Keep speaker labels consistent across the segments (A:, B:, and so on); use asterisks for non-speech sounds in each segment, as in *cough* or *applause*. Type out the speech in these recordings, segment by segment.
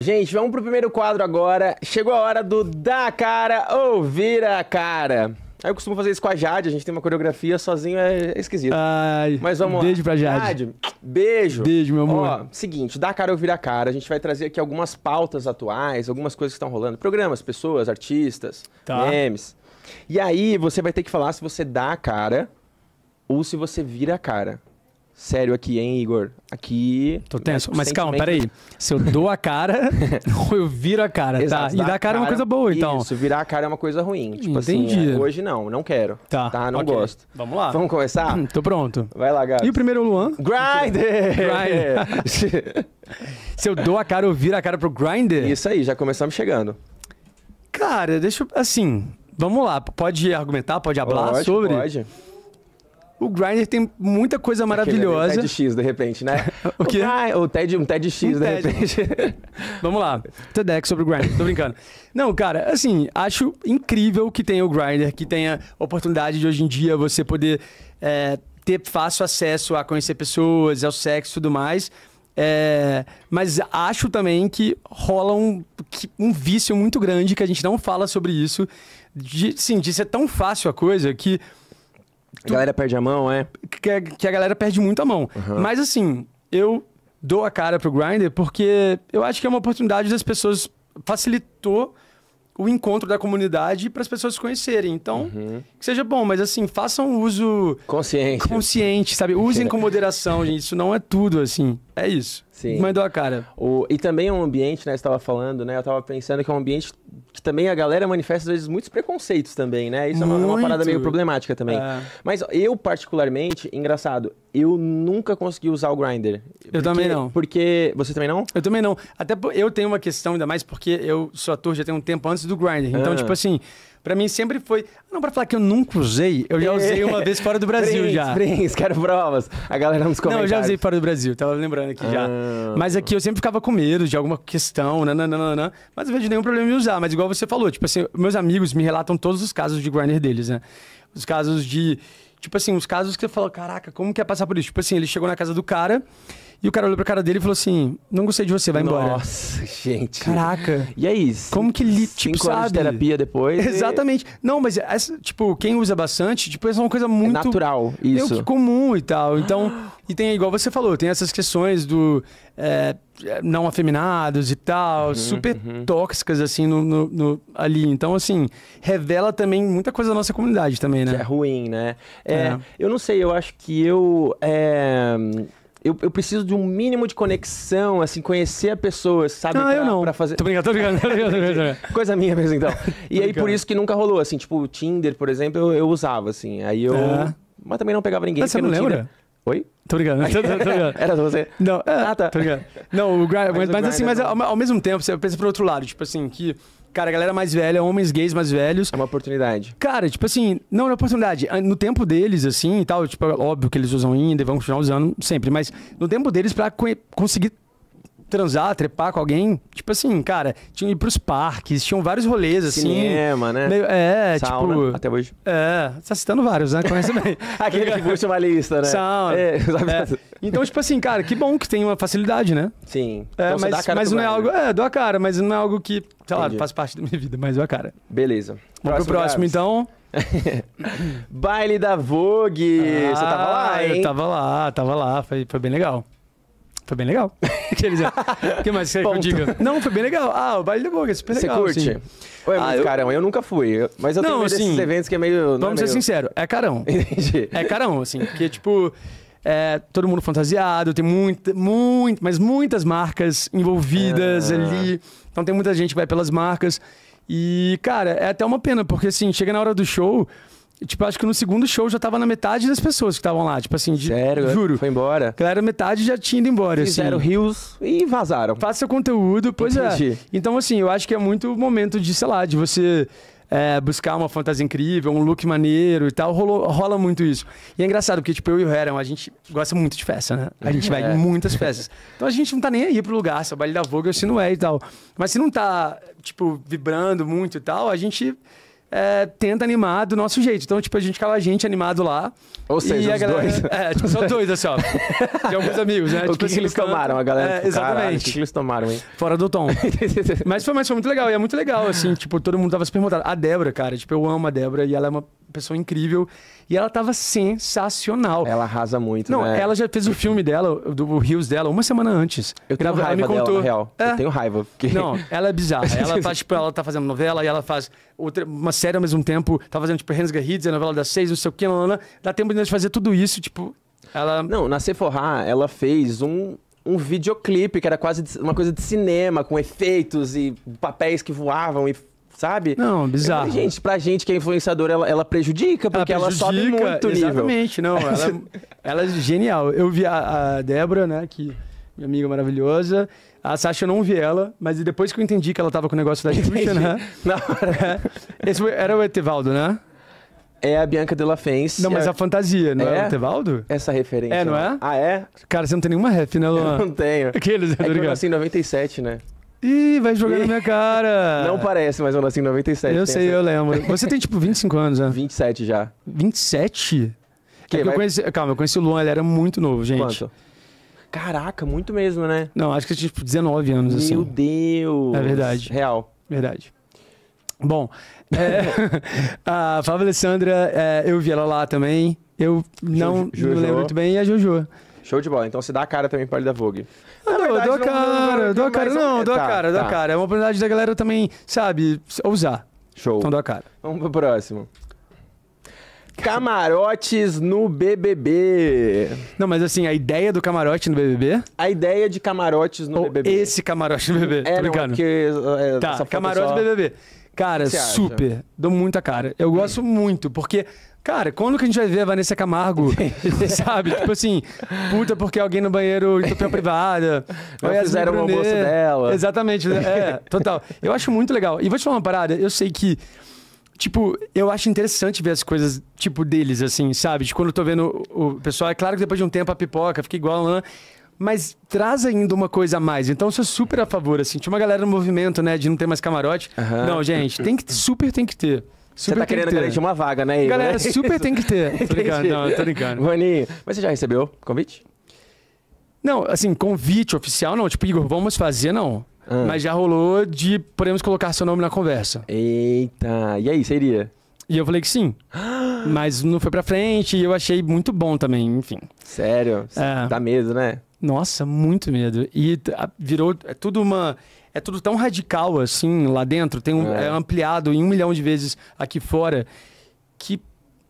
A: Gente, vamos pro primeiro quadro agora. Chegou a hora do dar a cara ou vira a cara. Eu costumo fazer isso com a Jade, a gente tem uma coreografia sozinho, é esquisito. Ai, Mas vamos beijo lá. pra Jade. Jade, beijo. Beijo, meu amor. Ó, seguinte, dá a cara ou vira a cara. A gente vai trazer aqui algumas pautas atuais, algumas coisas que estão rolando. Programas, pessoas, artistas, tá. memes. E aí você vai ter que falar se você dá a cara ou se você vira a cara sério aqui, hein, Igor? Aqui. Tô tenso. Mas calma, peraí. Se eu dou a cara, *laughs* *laughs* eu viro a cara, tá? Exato, tá? E dar a cara, é uma coisa boa, então. Isso, virar a cara é uma coisa ruim. Tipo assim, Entendi. assim, hoje não, não quero. Tá. Tá, não okay. gosto. Vamos lá. Vamos começar?
B: *clears throat* tô pronto. Vai
A: lá, gato. E o primeiro
B: Luan? Grinder! Grinder!
A: *laughs* Se eu dou a cara, eu viro a cara pro
B: Grinder? Isso aí, já começamos chegando. Cara, deixa eu. Assim, vamos lá. Pode argumentar, pode falar sobre. Pode. O Grindr tem muita coisa é maravilhosa. Aquele, um TEDx, de repente, né? *laughs* o quê? Ah, o TED, um TEDx, um de TED. repente. *laughs* Vamos lá. TEDx sobre o Grindr. Tô brincando. Não, cara, assim, acho incrível que tenha o Grindr, que tenha oportunidade de hoje em dia você poder é, ter fácil acesso a conhecer pessoas, ao sexo e tudo mais. É, mas acho também que rola um, um vício muito grande, que a gente não fala sobre isso, de, sim, de ser tão fácil a coisa que Tu... A galera perde a mão, é? Que, que a galera perde muito a mão. Uhum. Mas assim, eu dou a cara pro Grindr porque eu acho que é uma oportunidade das pessoas. Facilitou o encontro da comunidade para as pessoas se conhecerem. Então, uhum. que seja bom, mas assim, façam uso. Consciente. Consciente, sabe? Usem com moderação, *laughs* gente. Isso não é tudo, assim. É isso. Sim. Mandou a cara. O, e também é um ambiente, né?
A: Você estava falando, né? Eu estava pensando que é um ambiente que também a galera manifesta, às vezes, muitos preconceitos também, né? Isso é uma, é uma, parada meio problemática também. É. Mas eu, particularmente, engraçado, eu
B: nunca consegui usar o grinder. Eu porque, também não. Porque. Você também não? Eu também não. Até eu tenho uma questão, ainda mais porque eu sou ator já tem um tempo antes do grinder. Então, ah. tipo assim para mim sempre foi. Não, para falar que eu nunca usei, eu já usei uma é. vez fora do Brasil Prince, já. Prince, quero provas. A galera nos comentários. Não, eu já usei fora do Brasil, tava lembrando aqui ah. já. Mas aqui eu sempre ficava com medo de alguma questão, nananana. Mas não vejo nenhum problema em usar. Mas igual você falou, tipo assim, meus amigos me relatam todos os casos de grinder deles, né? Os casos de. Tipo assim, os casos que eu falo, caraca, como que é passar por isso? Tipo assim, ele chegou na casa do cara. E o cara olhou pra cara dele e falou assim: Não gostei de você, vai embora. Nossa, *laughs* gente. Caraca. E aí? É Como que ele, tipo, cinco sabe? De terapia depois. *laughs* Exatamente. E... Não, mas essa, é, tipo, quem usa bastante, tipo, essa é uma coisa é muito. É natural, isso. Meio que comum e tal. Então, e tem, igual você falou, tem essas questões do. É, não afeminados e tal, uhum, super uhum. tóxicas, assim, no, no, no, ali. Então, assim, revela também muita coisa da nossa comunidade também, né? Que é ruim, né? É, é. Eu não sei, eu acho que eu
A: eu, eu, preciso de um mínimo de conexão, assim, conhecer a pessoa, sabe? Ah, pra, eu não. Pra fazer... Tô brincando, tô brincando. Tô brincando, tô *laughs* brincando. Coisa minha mesmo, então. *laughs* E aí, por isso que nunca rolou, assim, tipo, o Tinder, por exemplo, eu, eu usava, assim. Aí eu. É. Mas também não pegava ninguém. Mas você não, não lembra? Tinder...
B: Oi? Tô brincando. *laughs* Tô, tô, tô brincando. Era você? Não. Ah, ah tá. Tô brincando. Não, o grind, *laughs* mas, mas, assim, mas ao, ao, mesmo tempo, você pensa pro outro lado, tipo assim, que. Cara, a galera mais velha, homens gays mais velhos. É uma oportunidade. Cara, tipo assim, não, é é oportunidade. Ah, no tempo deles, assim e tal, tipo, é óbvio que eles usam ainda e vão continuar usando sempre, mas no tempo deles pra conseguir transar, trepar com alguém. Tipo assim, cara, tinha ir pros parques, tinham vários rolês, assim. Cinema, né? Meio, é, Sauna, tipo. Até hoje. É, você tá citando vários, né? Conhece bem. *laughs* Aquele que puxa uma lista,
A: né? Sauna. É, é.
B: Então, tipo assim, cara, que bom que tem uma facilidade, né? Sim. É, então, mas, mas não é algo. Né? É, dou a cara, mas não é algo que, sei lá, faz parte da minha vida, mas dou a cara. Beleza. Vamos próximo, pro próximo, Carlos. então. *laughs* Baile da Vogue! Ah, você tava lá, ah, hein? Eu tava lá, tava lá, foi, foi bem legal foi bem legal. *laughs* Quer dizer, o que mais que eu diga? Não, foi
A: bem legal. Ah, o baile da boca, é super legal. Você curte? Assim.
B: Ou é ah, eu... carão?
A: Eu nunca fui, mas eu não, tenho assim, eventos que é meio... Vamos é meio... ser sinceros,
B: é carão. *laughs* Entendi. É carão, assim, porque, tipo... É, todo mundo fantasiado, tem muita, muito, mas muitas marcas envolvidas ah. ali. Então tem muita gente que vai pelas marcas. E, cara, é até uma pena, porque assim, chega na hora do show, Tipo, acho que no segundo show já tava na metade das pessoas que estavam lá. Tipo assim, Sério, juro. Foi embora. Galera, metade já tinha ido embora. Assim. Fizeram assim. rios e vazaram. Faça conteúdo, pois é. Entendi. é. Então, assim, eu acho que é muito momento de, sei lá, de você é, buscar uma fantasia incrível, um look maneiro e tal. Rolou, rola muito isso. E é engraçado, porque, tipo, eu e o Heron, a gente gosta muito de festa, né? A gente é. vai em é. muitas festas. Então a gente não tá nem aí pro lugar, se é o baile da Vogue, se não é e tal. Mas se não tá, tipo, vibrando muito e tal, a gente é, tenta animar do nosso jeito. Então, tipo, a gente cala a gente animado lá. Ou seja, os galera, dois. É, tipo, só dois, assim, ó.
A: De alguns amigos, né? *laughs* O tipo, que, que assim, eles então- tomaram, a galera? É, exatamente. Caralho, o que, que eles tomaram, hein?
B: Fora do tom. *laughs* mas, foi, mas foi muito legal. E é muito legal, assim, tipo, todo mundo tava super montado. A Débora, cara, tipo, eu amo a Débora e ela é uma pessoa incrível. E ela tava sensacional. Ela arrasa muito, Não, né? ela já fez o filme dela, do Rios dela, uma semana antes. Eu tenho Grava, raiva ela contou. Dela, real. É. Eu tenho raiva. Porque... Não, ela é bizarra. Ela faz, tá, *laughs* tipo, ela tá fazendo novela e ela faz outra, uma série ao mesmo tempo. Tá fazendo, tipo, Hans Garrids, a novela das seis, não sei o que, não, não, não. Dá tempo de fazer tudo isso, tipo... Ela... Não, na
A: Sephora, ela fez um um videoclipe que era quase uma coisa de cinema, com efeitos e papéis que voavam e sabe? Não, bizarro. gente, pra gente que é influenciadora, ela,
B: ela prejudica, porque ela, prejudica, ela sobe muito nível. Exatamente, não. Ela, *laughs* ela é genial. Eu vi a, a Débora, né, que minha amiga maravilhosa. A Sasha eu não vi ela, mas depois que eu entendi que ela tava com o negócio da Xuxa, né? *laughs* Na hora. Esse era o Etevaldo, né? É a Bianca dela Fence. Não, mas é a fantasia, não é, é o Tevaldo? Essa referência. É, não é? Ah, é? Cara, você não tem nenhuma ref, né, Luan? Eu não tenho. *laughs* Aqueles, é que eu nasci
A: em 97, né?
B: Ih, vai jogar na minha cara. Não parece, mas eu nasci em 97. Eu sei, eu lembro. Você tem tipo 25 anos, né? 27 já. 27? Que, é que vai... eu conheci... Calma, eu conheci o Luan, ele era muito novo, gente. Quanto?
A: Caraca, muito mesmo, né?
B: Não, acho que tinha tipo 19 anos, Meu assim. Meu
A: Deus! É verdade.
B: Real. Verdade. Bom, é... *laughs* a Fábio Alessandra, é... eu vi ela lá também. Eu não, não lembro muito bem. E a Jojo. Show de bola. Então você dá a cara também para o da Vogue.
A: Ah, dou, verdade, dou a cara, não, dou a cara. Não, dou a tá, cara, dou a tá. cara.
B: É uma oportunidade da galera também, sabe, ousar. Show. Então dou a cara. Vamos pro próximo.
A: Camarotes no BBB. Não, mas assim, a
B: ideia do camarote no BBB? A ideia de camarotes no Ou BBB. Esse camarote no BBB. É, não, é porque, é, tá, camarote só... BBB. Cara, super. Acha? Dou muita cara. Eu gosto muito, porque Cara, quando que a gente vai ver a Vanessa Camargo? *laughs* sabe? Tipo assim, puta, porque alguém no banheiro entupiu privada. *laughs* Não fizeram o almoço dela. Exatamente, né? é, total. Eu acho muito legal. E vou te falar uma parada, eu sei que. Tipo, eu acho interessante ver as coisas, tipo, deles, assim, sabe? De quando eu tô vendo o pessoal, é claro que depois de um tempo a pipoca fica igual, né? mas traz ainda uma coisa a mais. Então, eu sou super a favor, assim. Tinha uma galera no movimento, né, de não ter mais camarote. Uhum. Não, gente, tem que super tem que ter. Super você tá querendo que garantir uma vaga, né? Ivo? Galera, é super tem que ter. *laughs* tô ligado, não, tô ligado. Vaninho, mas você já recebeu convite? Não, assim, convite oficial não. Tipo, Igor, vamos fazer, não. Ah. Mas já rolou de podemos colocar seu nome na conversa. Eita, e aí, seria? E eu falei que sim. *gasps* mas não foi pra frente e eu achei muito bom também, enfim. Sério? É. Dá medo, né? Nossa, muito medo. E virou é tudo uma é tudo tão radical assim lá dentro, tem um, é. é ampliado em um milhão de vezes aqui fora, que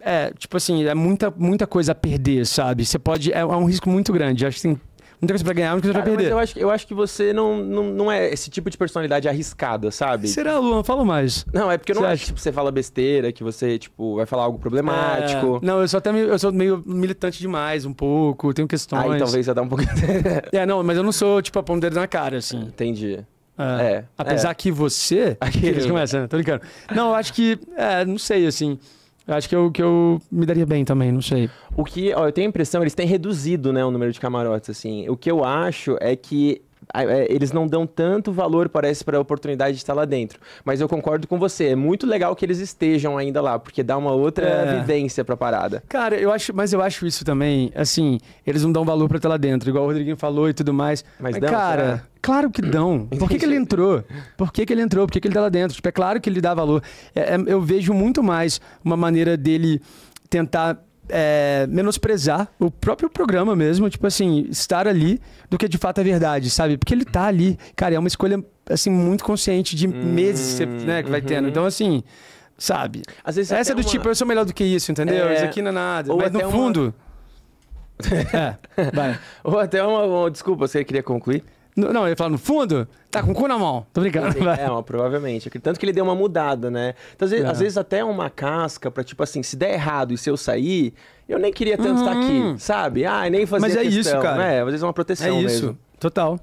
B: é, tipo assim, é muita, muita coisa a perder, sabe? Você pode. É, é um risco muito grande. Acho que tem muita coisa pra ganhar, muita coisa Cara, pra perder. eu,
A: acho, eu acho que você não, não, não é esse tipo de personalidade arriscada, sabe? Será, Luan? Fala mais. Não, é porque eu não é acho que tipo, você fala besteira, que você, tipo,
B: vai falar algo problemático. É... Não, eu sou até meio, eu sou meio militante demais, um pouco, tenho questões. Aí talvez você dá um pouco. *laughs* é, não, mas eu não sou, tipo, a pão dedo na cara, assim. Entendi. Ah, é, apesar é. que você. *laughs* Aqui eles começam, né? tô brincando. Não, eu acho que. É, não sei, assim. Eu acho que eu, que eu me daria bem também, não sei. O que, ó, eu tenho a impressão, eles têm reduzido, né, o
A: número de camarotes, assim. O que eu acho é que é, eles não dão tanto valor, parece, para a oportunidade de estar lá dentro. Mas eu concordo com você, é muito legal que eles estejam ainda lá, porque dá uma outra é. evidência para a parada.
B: Cara, eu acho, mas eu acho isso também, assim, eles não dão valor para estar lá dentro, igual o Rodriguinho falou e tudo mais. Mas, mas dão, cara, será? Claro que dão. *coughs* Por que, que ele entrou? Por que, que ele entrou? Por que, que ele está lá dentro? Tipo, é claro que ele dá valor. É, é, eu vejo muito mais uma maneira dele tentar é, menosprezar o próprio programa mesmo, tipo assim, estar ali do que de fato é verdade, sabe? Porque ele tá ali, cara, é uma escolha, assim, muito consciente de hum, meses hum, né, que vai uhum. tendo. Então, assim, sabe? Às vezes Essa é do uma... tipo, eu sou melhor do que isso, entendeu? É... Isso aqui não é nada. Ou Mas no fundo. Uma... *laughs* é, vai. Ou até uma, uma. Desculpa, você queria concluir? No, não, ele fala, no fundo, tá com o cu na mão. Tô
A: brincando. *laughs* É, ó, provavelmente. É tanto que ele deu uma mudada, né? Então, às, vezes, é. às vezes até uma casca pra, tipo assim, se der errado e se eu sair, eu nem queria tanto uhum. estar aqui, uhum. sabe? Ah, nem fazer Mas é questão, isso, cara. Às vezes é uma proteção É isso, mesmo. total.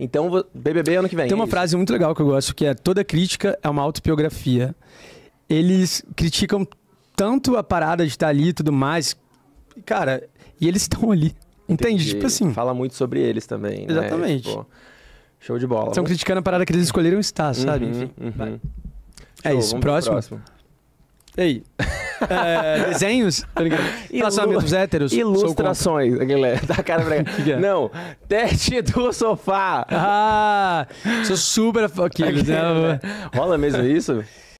A: Então, BBB ano que vem. Tem uma é frase muito legal
B: que eu gosto, que é toda crítica é uma autobiografia. Eles criticam tanto a parada de estar ali e tudo mais, cara, e eles estão ali. Entende? Entendi. Tipo assim.
A: Fala muito sobre eles também. Né? Exatamente. Né? Tipo, show de bola. Estão vamos... criticando
B: a parada que eles escolheram estar, uhum, sabe? Uhum, Enfim. Uhum. É show, isso. Próximo. próximo.
A: Ei. *laughs* é, desenhos? Tá Relacionamentos amigos héteros? Ilustrações. *laughs* Da cara pra é? Não. Teste do sofá. Ah! Sou super. Aqueles, né? *laughs* Rola mesmo isso?